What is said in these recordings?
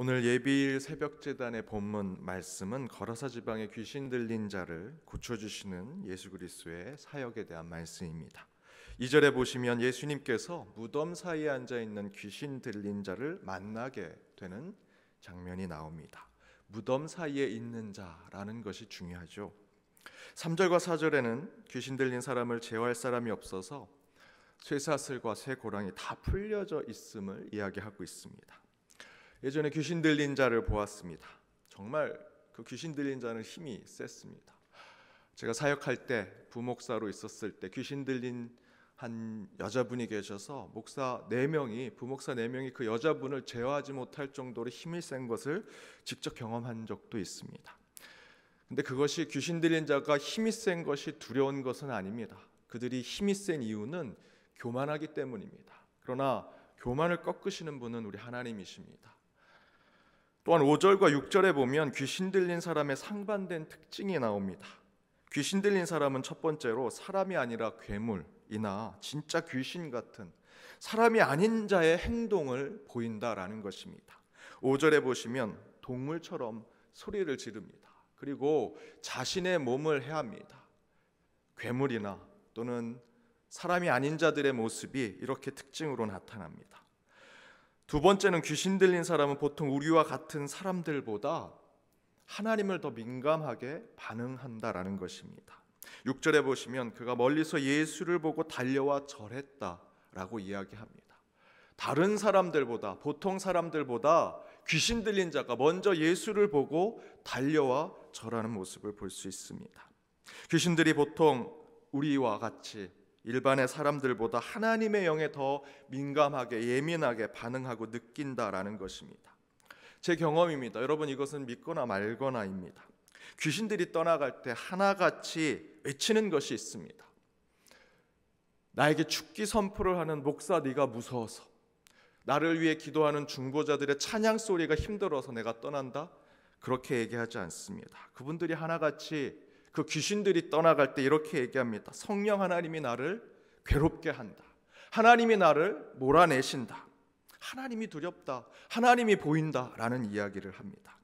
오늘 예비일 새벽 제단의 본문 말씀은 걸어서 지방의 귀신 들린 자를 고쳐 주시는 예수 그리스도의 사역에 대한 말씀입니다. 2절에 보시면 예수님께서 무덤 사이에 앉아 있는 귀신 들린 자를 만나게 되는 장면이 나옵니다. 무덤 사이에 있는 자라는 것이 중요하죠. 3절과 4절에는 귀신 들린 사람을 제어할 사람이 없어서 쇠사슬과 쇠고랑이 다 풀려져 있음을 이야기하고 있습니다. 예전에 귀신 들린 자를 보았습니다. 정말 그 귀신 들린 자는 힘이 셌습니다. 제가 사역할 때 부목사로 있었을 때 귀신 들린 한 여자분이 계셔서 목사 네 명이 부목사 네 명이 그 여자분을 제어하지 못할 정도로 힘이 센 것을 직접 경험한 적도 있습니다. 근데 그것이 귀신 들린 자가 힘이 센 것이 두려운 것은 아닙니다. 그들이 힘이 센 이유는 교만하기 때문입니다. 그러나 교만을 꺾으시는 분은 우리 하나님이십니다. 또한 5절과 6절에 보면 귀신 들린 사람의 상반된 특징이 나옵니다. 귀신 들린 사람은 첫 번째로 사람이 아니라 괴물이나 진짜 귀신 같은 사람이 아닌 자의 행동을 보인다라는 것입니다. 5절에 보시면 동물처럼 소리를 지릅니다. 그리고 자신의 몸을 해합니다. 괴물이나 또는 사람이 아닌 자들의 모습이 이렇게 특징으로 나타납니다. 두 번째는 귀신 들린 사람은 보통 우리와 같은 사람들보다 하나님을 더 민감하게 반응한다라는 것입니다. 6절에 보시면 그가 멀리서 예수를 보고 달려와 절했다라고 이야기합니다. 다른 사람들보다 보통 사람들보다 귀신 들린 자가 먼저 예수를 보고 달려와 절하는 모습을 볼 수 있습니다. 귀신들이 보통 우리와 같이 일반의 사람들보다 하나님의 영에 더 민감하게 예민하게 반응하고 느낀다라는 것입니다. 제 경험입니다. 여러분 이것은 믿거나 말거나입니다. 귀신들이 떠나갈 때 하나같이 외치는 것이 있습니다. 나에게 죽기 선포를 하는 목사 네가 무서워서 나를 위해 기도하는 중보자들의 찬양 소리가 힘들어서 내가 떠난다. 그렇게 얘기하지 않습니다. 그분들이 하나같이 그 귀신들이 떠나갈 때 이렇게 얘기합니다. 성령 하나님이 나를 괴롭게 한다. 하나님이 나를 몰아내신다. 하나님이 두렵다. 하나님이 보인다라는 이야기를 합니다.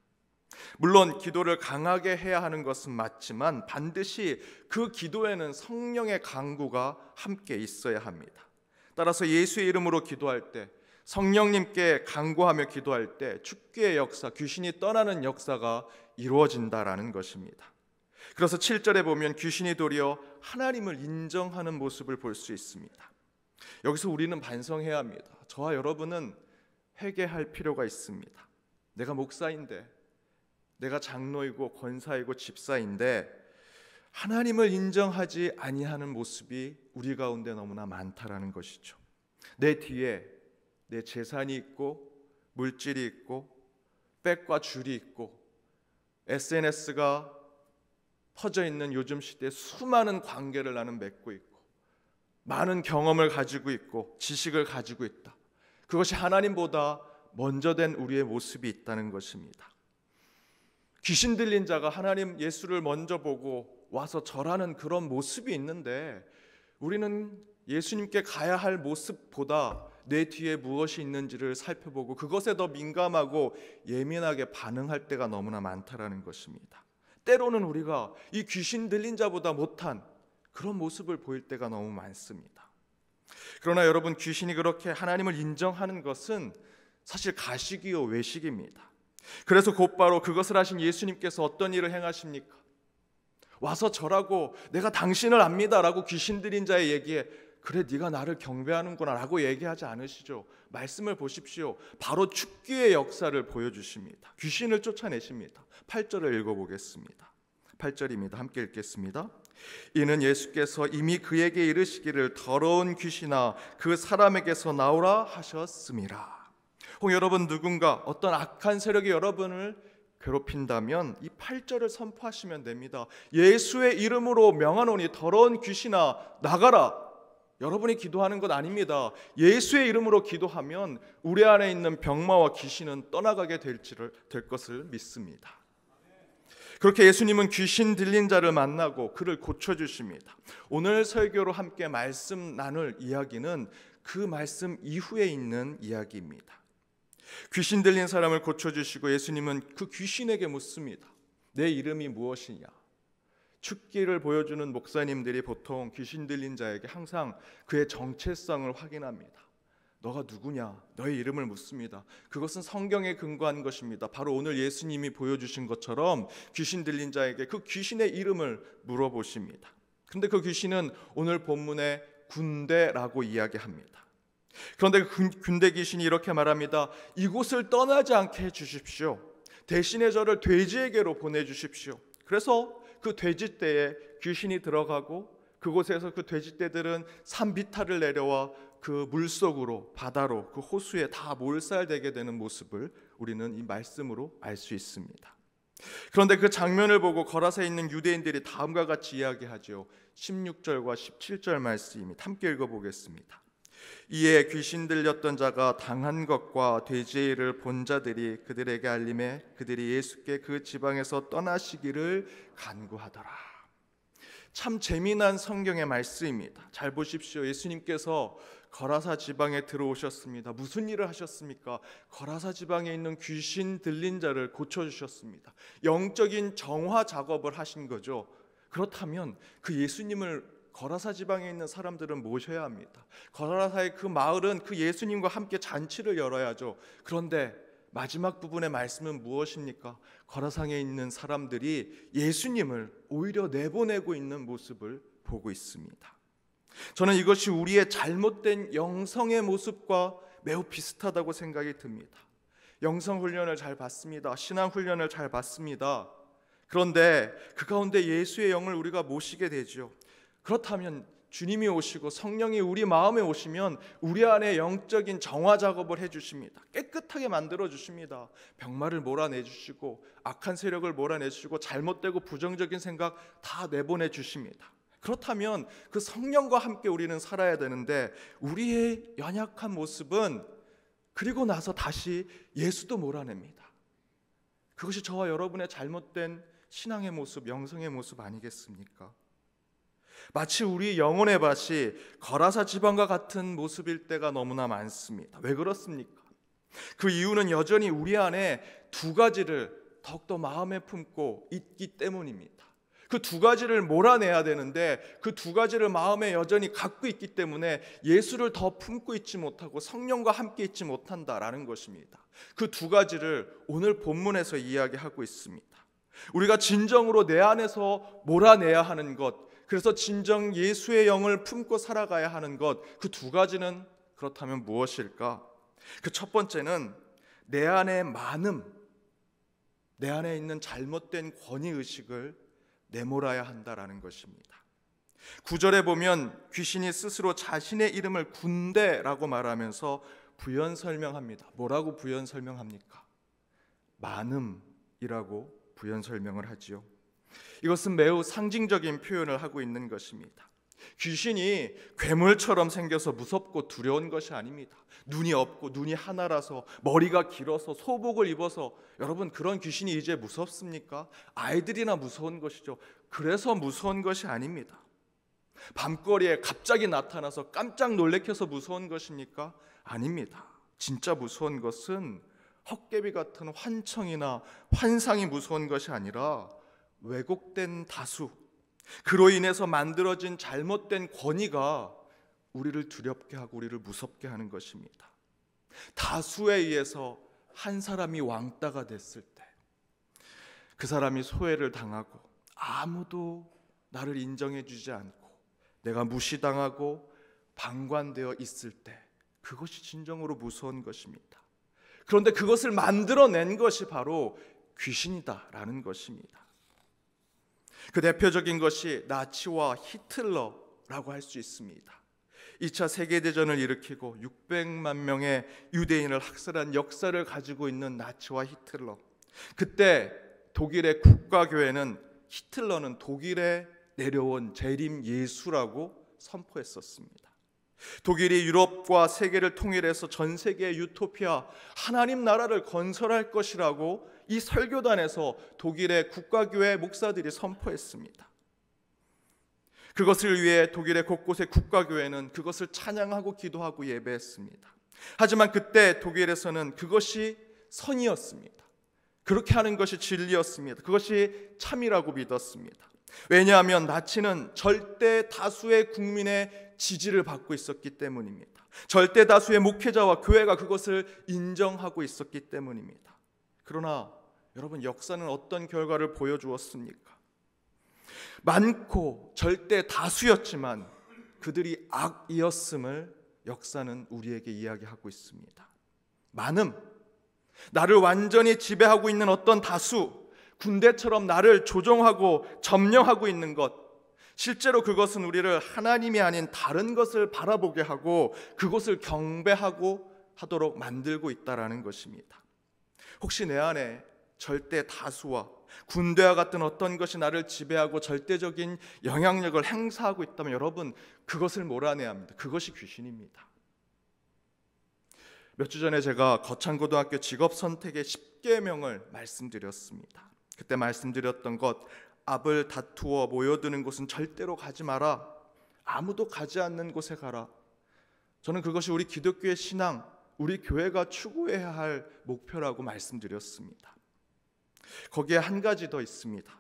물론 기도를 강하게 해야 하는 것은 맞지만 반드시 그 기도에는 성령의 강구가 함께 있어야 합니다. 따라서 예수의 이름으로 기도할 때 성령님께 강구하며 기도할 때 축기의 역사, 귀신이 떠나는 역사가 이루어진다라는 것입니다. 그래서 7절에 보면 귀신이 도리어 하나님을 인정하는 모습을 볼 수 있습니다. 여기서 우리는 반성해야 합니다. 저와 여러분은 회개할 필요가 있습니다. 내가 목사인데, 내가 장로이고 권사이고 집사인데 하나님을 인정하지 아니하는 모습이 우리 가운데 너무나 많다라는 것이죠. 내 뒤에 내 재산이 있고 물질이 있고 백과 줄이 있고 SNS가 퍼져 있는 요즘 시대에 수많은 관계를 나는 맺고 있고 많은 경험을 가지고 있고 지식을 가지고 있다. 그것이 하나님보다 먼저 된 우리의 모습이 있다는 것입니다. 귀신 들린 자가 하나님 예수를 먼저 보고 와서 절하는 그런 모습이 있는데 우리는 예수님께 가야 할 모습보다 내 뒤에 무엇이 있는지를 살펴보고 그것에 더 민감하고 예민하게 반응할 때가 너무나 많다라는 것입니다. 때로는 우리가 이 귀신 들린 자보다 못한 그런 모습을 보일 때가 너무 많습니다. 그러나 여러분 귀신이 그렇게 하나님을 인정하는 것은 사실 가식이요 외식입니다. 그래서 곧바로 그것을 하신 예수님께서 어떤 일을 행하십니까? 와서 저라고 내가 당신을 압니다라고 귀신 들린 자의 얘기에 그래 네가 나를 경배하는구나라고 얘기하지 않으시죠. 말씀을 보십시오. 바로 축기의 역사를 보여주십니다. 귀신을 쫓아내십니다. 8절을 읽어보겠습니다. 8절입니다. 함께 읽겠습니다. 이는 예수께서 이미 그에게 이르시기를 더러운 귀신아 그 사람에게서 나오라 하셨습니다. 혹 여러분 누군가 어떤 악한 세력이 여러분을 괴롭힌다면 이 8절을 선포하시면 됩니다. 예수의 이름으로 명하노니 더러운 귀신아 나가라 여러분이 기도하는 것 아닙니다. 예수의 이름으로 기도하면 우리 안에 있는 병마와 귀신은 떠나가게 될지를 될 것을 믿습니다. 그렇게 예수님은 귀신 들린 자를 만나고 그를 고쳐 주십니다. 오늘 설교로 함께 말씀 나눌 이야기는 그 말씀 이후에 있는 이야기입니다. 귀신 들린 사람을 고쳐 주시고 예수님은 그 귀신에게 묻습니다. 내 이름이 무엇이냐? 축기를 보여주는 목사님들이 보통 귀신 들린 자에게 항상 그의 정체성을 확인합니다. 너가 누구냐? 너의 이름을 묻습니다. 그것은 성경에 근거한 것입니다. 바로 오늘 예수님이 보여주신 것처럼 귀신 들린 자에게 그 귀신의 이름을 물어보십니다. 근데 그 귀신은 오늘 본문에 군대라고 이야기합니다. 그런데 그 군대 귀신이 이렇게 말합니다. 이곳을 떠나지 않게 해주십시오. 대신에 저를 돼지에게로 보내주십시오. 그래서 그 돼지떼에 귀신이 들어가고 그곳에서 그 돼지떼들은 산비탈을 내려와 그 물속으로 바다로 그 호수에 다 몰살되게 되는 모습을 우리는 이 말씀으로 알 수 있습니다. 그런데 그 장면을 보고 거라세 있는 유대인들이 다음과 같이 이야기하지요. 16절과 17절 말씀입니다. 함께 읽어 보겠습니다. 이에 귀신 들렸던 자가 당한 것과 돼지를본 자들이 그들에게 알림해 그들이 예수께 그 지방에서 떠나시기를 간구하더라. 참 재미난 성경의 말씀입니다. 잘 보십시오. 예수님께서 거라사 지방에 들어오셨습니다. 무슨 일을 하셨습니까? 거라사 지방에 있는 귀신 들린 자를 고쳐 주셨습니다. 영적인 정화 작업을 하신 거죠. 그렇다면 그 예수님을 거라사 지방에 있는 사람들은 모셔야 합니다. 거라사의 그 마을은 그 예수님과 함께 잔치를 열어야죠. 그런데 마지막 부분의 말씀은 무엇입니까? 거라상에 있는 사람들이 예수님을 오히려 내보내고 있는 모습을 보고 있습니다. 저는 이것이 우리의 잘못된 영성의 모습과 매우 비슷하다고 생각이 듭니다. 영성 훈련을 잘 받습니다. 신앙 훈련을 잘 받습니다. 그런데 그 가운데 예수의 영을 우리가 모시게 되죠. 그렇다면 주님이 오시고 성령이 우리 마음에 오시면 우리 안에 영적인 정화 작업을 해 주십니다. 깨끗하게 만들어 주십니다. 병마를 몰아내 주시고 악한 세력을 몰아내 주시고 잘못되고 부정적인 생각 다 내보내 주십니다. 그렇다면 그 성령과 함께 우리는 살아야 되는데 우리의 연약한 모습은 그리고 나서 다시 예수도 몰아냅니다. 그것이 저와 여러분의 잘못된 신앙의 모습, 영성의 모습 아니겠습니까? 마치 우리 영혼의 밭이 거라사 지방과 같은 모습일 때가 너무나 많습니다. 왜 그렇습니까? 그 이유는 여전히 우리 안에 두 가지를 더욱더 마음에 품고 있기 때문입니다. 그 두 가지를 몰아내야 되는데 그 두 가지를 마음에 여전히 갖고 있기 때문에 예수를 더 품고 있지 못하고 성령과 함께 있지 못한다라는 것입니다. 그 두 가지를 오늘 본문에서 이야기하고 있습니다. 우리가 진정으로 내 안에서 몰아내야 하는 것, 그래서 진정 예수의 영을 품고 살아가야 하는 것, 그 두 가지는 그렇다면 무엇일까? 그 첫 번째는 내 안에 많음, 내 안에 있는 잘못된 권위 의식을 내몰아야 한다라는 것입니다. 구절에 보면 귀신이 스스로 자신의 이름을 군대라고 말하면서 부연 설명합니다. 뭐라고 부연 설명합니까? 많음이라고 부연 설명을 하지요. 이것은 매우 상징적인 표현을 하고 있는 것입니다. 귀신이 괴물처럼 생겨서 무섭고 두려운 것이 아닙니다. 눈이 없고 눈이 하나라서 머리가 길어서 소복을 입어서 여러분 그런 귀신이 이제 무섭습니까? 아이들이나 무서운 것이죠. 그래서 무서운 것이 아닙니다. 밤거리에 갑자기 나타나서 깜짝 놀래켜서 무서운 것입니까? 아닙니다. 진짜 무서운 것은 헛개비 같은 환청이나 환상이 무서운 것이 아니라 왜곡된 다수, 그로 인해서 만들어진 잘못된 권위가 우리를 두렵게 하고 우리를 무섭게 하는 것입니다. 다수에 의해서 한 사람이 왕따가 됐을 때, 그 사람이 소외를 당하고 아무도 나를 인정해 주지 않고 내가 무시당하고 방관되어 있을 때 그것이 진정으로 무서운 것입니다. 그런데 그것을 만들어낸 것이 바로 귀신이다라는 것입니다. 그 대표적인 것이 나치와 히틀러라고 할 수 있습니다. 2차 세계대전을 일으키고 600만 명의 유대인을 학살한 역사를 가지고 있는 나치와 히틀러. 그때 독일의 국가교회는 히틀러는 독일에 내려온 재림 예수라고 선포했었습니다. 독일이 유럽과 세계를 통일해서 전 세계의 유토피아 하나님 나라를 건설할 것이라고 이 설교단에서 독일의 국가교회 목사들이 선포했습니다. 그것을 위해 독일의 곳곳의 국가교회는 그것을 찬양하고 기도하고 예배했습니다. 하지만 그때 독일에서는 그것이 선이었습니다. 그렇게 하는 것이 진리였습니다. 그것이 참이라고 믿었습니다. 왜냐하면 나치는 절대 다수의 국민의 지지를 받고 있었기 때문입니다. 절대 다수의 목회자와 교회가 그것을 인정하고 있었기 때문입니다. 그러나 여러분 역사는 어떤 결과를 보여주었습니까? 많고 절대 다수였지만 그들이 악이었음을 역사는 우리에게 이야기하고 있습니다. 많음, 나를 완전히 지배하고 있는 어떤 다수, 군대처럼 나를 조종하고 점령하고 있는 것, 실제로 그것은 우리를 하나님이 아닌 다른 것을 바라보게 하고 그것을 경배하고 하도록 만들고 있다라는 것입니다. 혹시 내 안에 절대 다수와 군대와 같은 어떤 것이 나를 지배하고 절대적인 영향력을 행사하고 있다면 여러분 그것을 몰아내야 합니다. 그것이 귀신입니다. 몇 주 전에 제가 거창고등학교 직업 선택의 10개명을 말씀드렸습니다. 그때 말씀드렸던 것 앞을 다투어 모여드는 곳은 절대로 가지 마라. 아무도 가지 않는 곳에 가라. 저는 그것이 우리 기독교의 신앙, 우리 교회가 추구해야 할 목표라고 말씀드렸습니다. 거기에 한 가지 더 있습니다.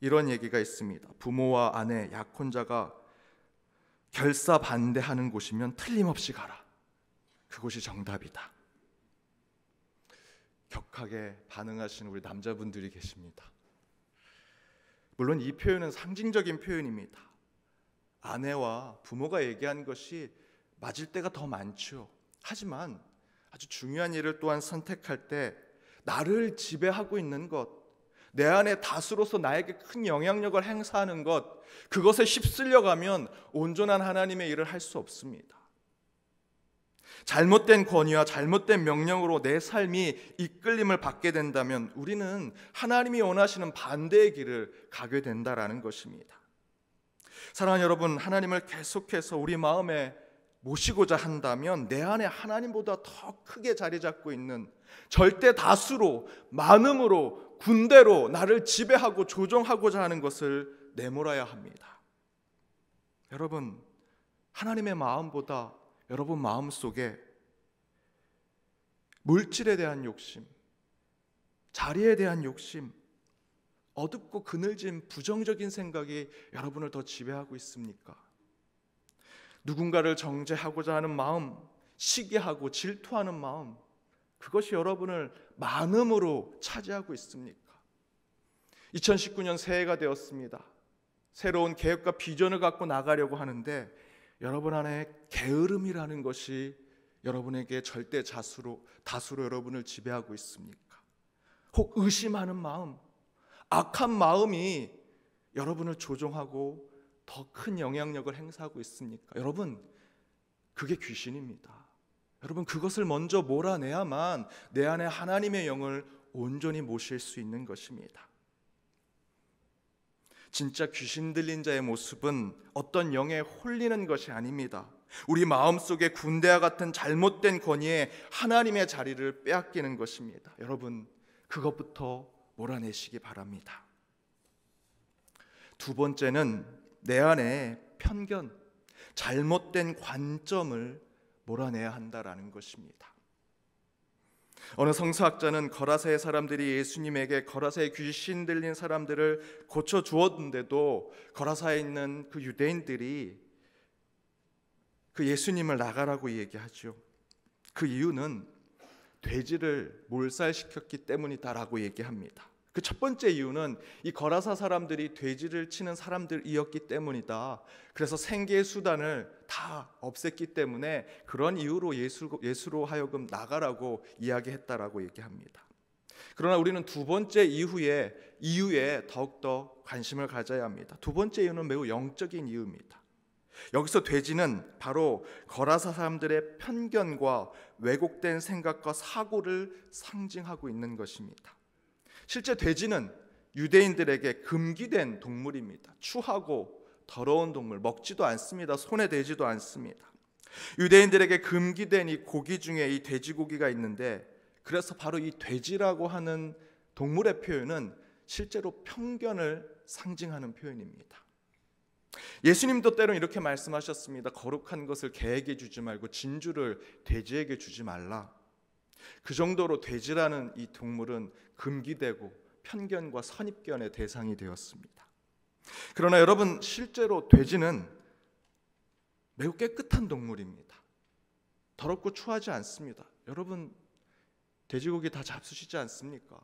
이런 얘기가 있습니다. 부모와 아내, 약혼자가 결사 반대하는 곳이면 틀림없이 가라. 그곳이 정답이다. 격하게 반응하시 우리 남자분들이 계십니다. 물론 이 표현은 상징적인 표현입니다. 아내와 부모가 얘기한 것이 맞을 때가 더 많죠. 하지만 아주 중요한 일을 또한 선택할 때 나를 지배하고 있는 것, 내 안에 다수로서 나에게 큰 영향력을 행사하는 것, 그것에 휩쓸려 가면 온전한 하나님의 일을 할 수 없습니다. 잘못된 권위와 잘못된 명령으로 내 삶이 이끌림을 받게 된다면 우리는 하나님이 원하시는 반대의 길을 가게 된다라는 것입니다. 사랑하는 여러분, 하나님을 계속해서 우리 마음에 모시고자 한다면 내 안에 하나님보다 더 크게 자리 잡고 있는 절대 다수로 많음으로 군대로 나를 지배하고 조종하고자 하는 것을 내몰아야 합니다. 여러분 하나님의 마음보다 여러분 마음 속에 물질에 대한 욕심, 자리에 대한 욕심, 어둡고 그늘진 부정적인 생각이 여러분을 더 지배하고 있습니까? 누군가를 정죄하고자 하는 마음, 시기하고 질투하는 마음, 그것이 여러분을 많음으로 차지하고 있습니까? 2019년 새해가 되었습니다. 새로운 계획과 비전을 갖고 나가려고 하는데 여러분 안에 게으름이라는 것이 여러분에게 절대 자수로 다수로 여러분을 지배하고 있습니까? 혹 의심하는 마음, 악한 마음이 여러분을 조종하고 더큰 영향력을 행사하고 있습니까? 여러분, 그게 귀신입니다. 여러분, 그것을 먼저 몰아내야만 내 안에 하나님의 영을 온전히 모실 수 있는 것입니다. 진짜 귀신 들린 자의 모습은 어떤 영에 홀리는 것이 아닙니다. 우리 마음속의 군대와 같은 잘못된 권위에 하나님의 자리를 빼앗기는 것입니다. 여러분, 그것부터 몰아내시기 바랍니다. 두 번째는 내 안에 편견, 잘못된 관점을 몰아내야 한다라는 것입니다. 어느 성서학자는 거라사의 사람들이 예수님에게 거라사의 귀신 들린 사람들을 고쳐 주었는데도 거라사에 있는 그 유대인들이 그 예수님을 나가라고 얘기하죠. 그 이유는 돼지를 몰살시켰기 때문이다라고 얘기합니다. 그첫 번째 이유는 이 거라사 사람들이 돼지를 치는 사람들이었기 때문이다. 그래서 생계 수단을 다 없앴기 때문에 그런 이유로 예수, 예수로 하여금 나가라고 이야기했다라고 얘기합니다. 그러나 우리는 두 번째 이후에 이유에 더욱더 관심을 가져야 합니다. 두 번째 이유는 매우 영적인 이유입니다. 여기서 돼지는 바로 거라사 사람들의 편견과 왜곡된 생각과 사고를 상징하고 있는 것입니다. 실제 돼지는 유대인들에게 금기된 동물입니다. 추하고 더러운 동물 먹지도 않습니다. 손에 대지도 않습니다. 유대인들에게 금기된 이 고기 중에 이 돼지고기가 있는데 그래서 바로 이 돼지라고 하는 동물의 표현은 실제로 편견을 상징하는 표현입니다. 예수님도 때론 이렇게 말씀하셨습니다. 거룩한 것을 개에게 주지 말고 진주를 돼지에게 주지 말라. 그 정도로 돼지라는 이 동물은 금기되고 편견과 선입견의 대상이 되었습니다. 그러나 여러분 실제로 돼지는 매우 깨끗한 동물입니다. 더럽고 추하지 않습니다. 여러분 돼지고기 다 잡수시지 않습니까?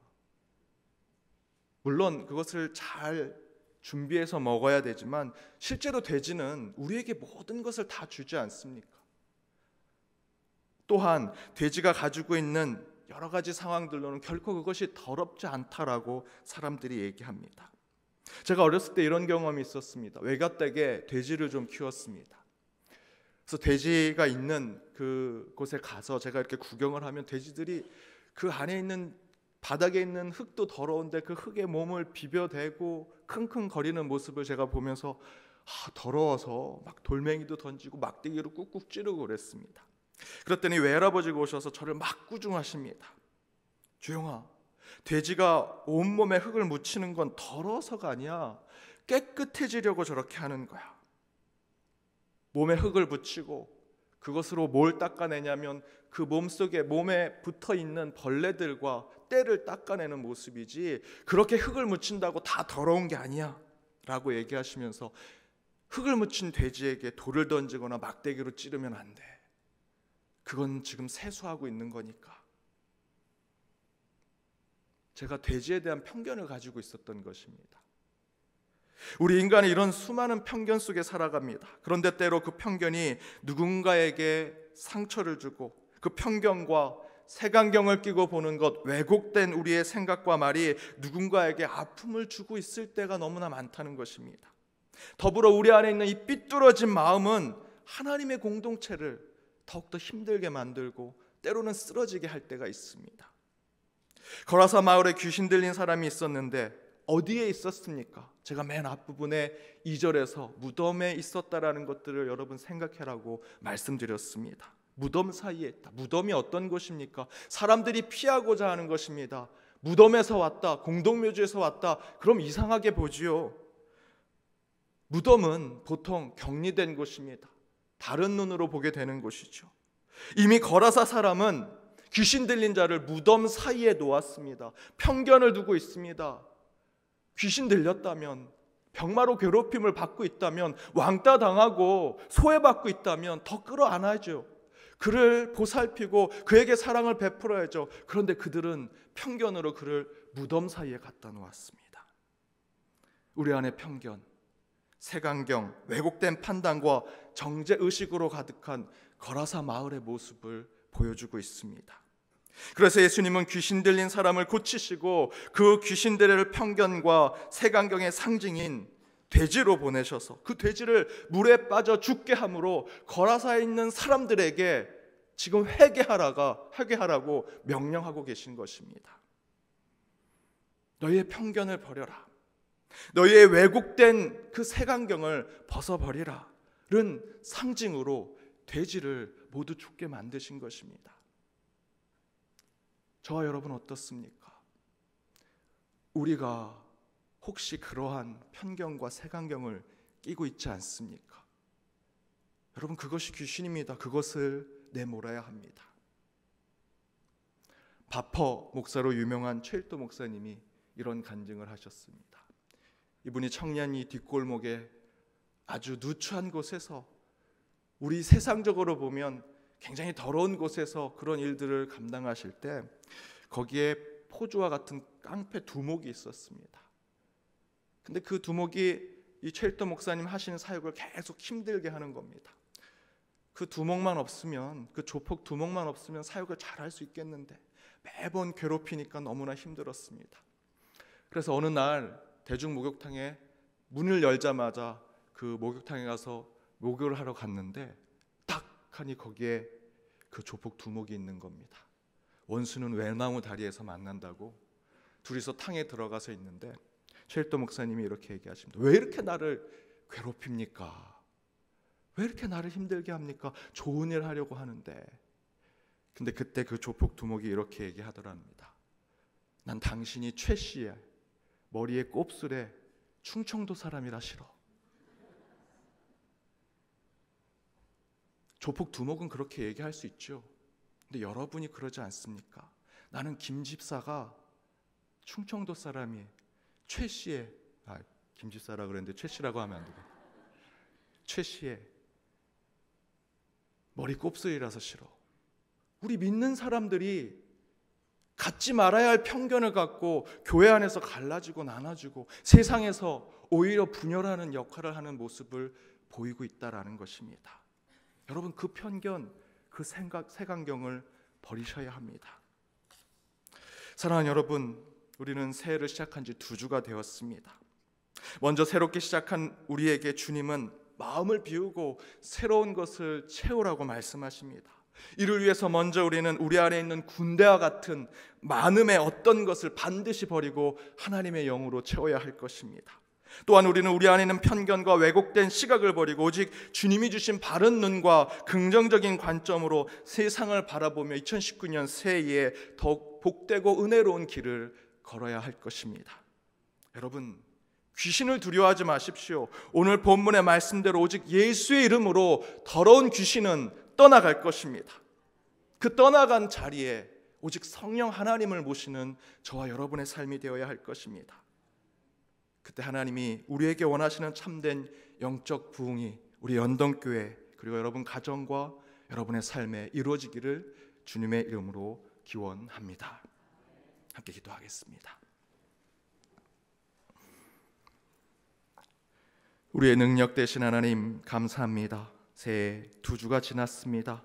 물론 그것을 잘 준비해서 먹어야 되지만 실제로 돼지는 우리에게 모든 것을 다 주지 않습니까? 또한 돼지가 가지고 있는 여러 가지 상황들로는 결코 그것이 더럽지 않다라고 사람들이 얘기합니다. 제가 어렸을 때 이런 경험이 있었습니다. 외갓댁에 돼지를 좀 키웠습니다. 그래서 돼지가 있는 그 곳에 가서 제가 이렇게 구경을 하면 돼지들이 그 안에 있는 바닥에 있는 흙도 더러운데 그 흙에 몸을 비벼대고 킁킁거리는 모습을 제가 보면서 아, 더러워서 막 돌멩이도 던지고 막대기로 꾹꾹 찌르고 그랬습니다. 그랬더니 외할아버지가 오셔서 저를 막 꾸중하십니다. 주영아, 돼지가 온몸에 흙을 묻히는 건 더러워서가 아니야. 깨끗해지려고 저렇게 하는 거야. 몸에 흙을 붙이고 그것으로 뭘 닦아내냐면 그 몸속에 몸에 붙어 있는 벌레들과 때를 닦아내는 모습이지 그렇게 흙을 묻힌다고 다 더러운 게 아니야 라고 얘기하시면서 흙을 묻힌 돼지에게 돌을 던지거나 막대기로 찌르면 안 돼. 그건 지금 세수하고 있는 거니까. 제가 돼지에 대한 편견을 가지고 있었던 것입니다. 우리 인간은 이런 수많은 편견 속에 살아갑니다. 그런데 때로 그 편견이 누군가에게 상처를 주고 그 편견과 색안경을 끼고 보는 것, 왜곡된 우리의 생각과 말이 누군가에게 아픔을 주고 있을 때가 너무나 많다는 것입니다. 더불어 우리 안에 있는 이 삐뚤어진 마음은 하나님의 공동체를 더욱더 힘들게 만들고 때로는 쓰러지게 할 때가 있습니다. 거라사 마을에 귀신 들린 사람이 있었는데 어디에 있었습니까? 제가 맨 앞부분에 2절에서 무덤에 있었다라는 것들을 여러분 생각해라고 말씀드렸습니다. 무덤 사이에 있다. 무덤이 어떤 곳입니까? 사람들이 피하고자 하는 것입니다. 무덤에서 왔다. 공동묘지에서 왔다. 그럼 이상하게 보지요. 무덤은 보통 격리된 곳입니다. 다른 눈으로 보게 되는 것이죠. 이미 거라사 사람은 귀신 들린 자를 무덤 사이에 놓았습니다. 편견을 두고 있습니다. 귀신 들렸다면 병마로 괴롭힘을 받고 있다면 왕따 당하고 소외받고 있다면 더 끌어안아야죠. 그를 보살피고 그에게 사랑을 베풀어야죠. 그런데 그들은 편견으로 그를 무덤 사이에 갖다 놓았습니다. 우리 안에 편견, 색안경, 왜곡된 판단과 정제 의식으로 가득한 거라사 마을의 모습을 보여주고 있습니다. 그래서 예수님은 귀신 들린 사람을 고치시고 그 귀신들을 편견과 색안경의 상징인 돼지로 보내셔서 그 돼지를 물에 빠져 죽게 함으로 거라사에 있는 사람들에게 지금 회개하라가 회개하라고 명령하고 계신 것입니다. 너희의 편견을 버려라. 너희의 왜곡된 그 색안경을 벗어버리라는 상징으로 돼지를 모두 죽게 만드신 것입니다. 저와 여러분 어떻습니까? 우리가 혹시 그러한 편견과 색안경을 끼고 있지 않습니까? 여러분 그것이 귀신입니다. 그것을 내몰아야 합니다. 바퍼 목사로 유명한 최일도 목사님이 이런 간증을 하셨습니다. 이분이 청년이 뒷골목에 아주 누추한 곳에서 우리 세상적으로 보면 굉장히 더러운 곳에서 그런 일들을 감당하실 때 거기에 포주와 같은 깡패 두목이 있었습니다. 근데 그 두목이 이 최일도 목사님 하시는 사역을 계속 힘들게 하는 겁니다. 그 두목만 없으면 그 조폭 두목만 없으면 사역을 잘 할 수 있겠는데 매번 괴롭히니까 너무나 힘들었습니다. 그래서 어느 날 대중 목욕탕에 문을 열자마자 그 목욕탕에 가서 목욕을 하러 갔는데 딱 하니 거기에 그 조폭 두목이 있는 겁니다. 원수는 외나무 다리에서 만난다고 둘이서 탕에 들어가서 있는데 최도 목사님이 이렇게 얘기하십니다. 왜 이렇게 나를 괴롭힙니까? 왜 이렇게 나를 힘들게 합니까? 좋은 일 하려고 하는데. 근데 그때 그 조폭 두목이 이렇게 얘기하더랍니다. 난 당신이 최 씨의 머리에 곱슬에 충청도 사람이라 싫어. 조폭 두목은 그렇게 얘기할 수 있죠. 근데 여러분이 그러지 않습니까? 나는 김 집사가 충청도 사람이 최 씨의 아, 김 집사라 그랬는데 최 씨라고 하면 안 되고 최 씨의 머리 곱슬이라서 싫어. 우리 믿는 사람들이 갖지 말아야 할 편견을 갖고 교회 안에서 갈라지고 나눠지고 세상에서 오히려 분열하는 역할을 하는 모습을 보이고 있다라는 것입니다. 여러분 그 편견, 그 생각, 색안경을 버리셔야 합니다. 사랑하는 여러분, 우리는 새해를 시작한 지 두 주가 되었습니다. 먼저 새롭게 시작한 우리에게 주님은 마음을 비우고 새로운 것을 채우라고 말씀하십니다. 이를 위해서 먼저 우리는 우리 안에 있는 군대와 같은 많음의 어떤 것을 반드시 버리고 하나님의 영으로 채워야 할 것입니다. 또한 우리는 우리 안에 있는 편견과 왜곡된 시각을 버리고 오직 주님이 주신 바른 눈과 긍정적인 관점으로 세상을 바라보며 2019년 새해에 더욱 복되고 은혜로운 길을 걸어야 할 것입니다. 여러분, 귀신을 두려워하지 마십시오. 오늘 본문의 말씀대로 오직 예수의 이름으로 더러운 귀신은 떠나갈 것입니다. 그 떠나간 자리에 오직 성령 하나님을 모시는 저와 여러분의 삶이 되어야 할 것입니다. 그때 하나님이 우리에게 원하시는 참된 영적 부흥이 우리 연동교회 그리고 여러분 가정과 여러분의 삶에 이루어지기를 주님의 이름으로 기원합니다. 함께 기도하겠습니다. 우리의 능력 되신 하나님 감사합니다. 새해 두 주가 지났습니다.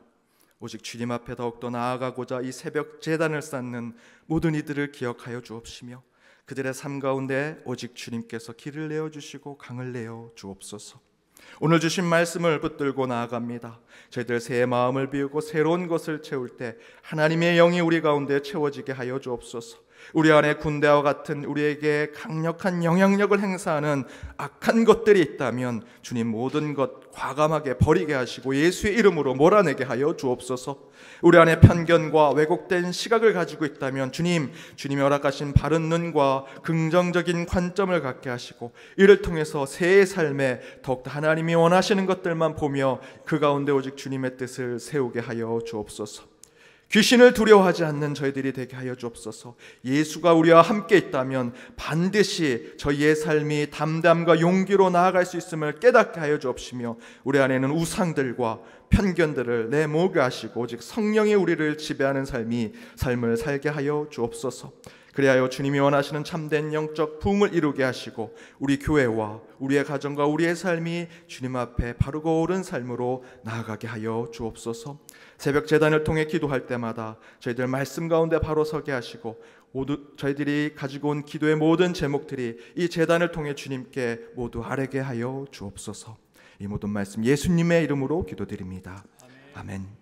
오직 주님 앞에 더욱더 나아가고자 이 새벽 재단을 쌓는 모든 이들을 기억하여 주옵시며 그들의 삶 가운데 오직 주님께서 길을 내어 주시고 강을 내어 주옵소서. 오늘 주신 말씀을 붙들고 나아갑니다. 저희들 새해 마음을 비우고 새로운 것을 채울 때 하나님의 영이 우리 가운데 채워지게 하여 주옵소서. 우리 안에 군대와 같은 우리에게 강력한 영향력을 행사하는 악한 것들이 있다면 주님 모든 것 과감하게 버리게 하시고 예수의 이름으로 몰아내게 하여 주옵소서. 우리 안에 편견과 왜곡된 시각을 가지고 있다면 주님, 주님이 허락하신 바른 눈과 긍정적인 관점을 갖게 하시고 이를 통해서 새의 삶에 더욱더 하나님이 원하시는 것들만 보며 그 가운데 오직 주님의 뜻을 세우게 하여 주옵소서. 귀신을 두려워하지 않는 저희들이 되게 하여 주옵소서. 예수가 우리와 함께 있다면 반드시 저희의 삶이 담담과 용기로 나아갈 수 있음을 깨닫게 하여 주옵시며 우리 안에는 우상들과 편견들을 내모게 하시고 오직 성령이 우리를 지배하는 삶이 삶을 살게 하여 주옵소서. 그리하여 주님이 원하시는 참된 영적 부흥을 이루게 하시고 우리 교회와 우리의 가정과 우리의 삶이 주님 앞에 바르고 옳은 삶으로 나아가게 하여 주옵소서. 새벽 재단을 통해 기도할 때마다 저희들 말씀 가운데 바로 서게 하시고 모두 저희들이 가지고 온 기도의 모든 제목들이 이 재단을 통해 주님께 모두 아뢰게 하여 주옵소서. 이 모든 말씀 예수님의 이름으로 기도드립니다. 아멘. 아멘.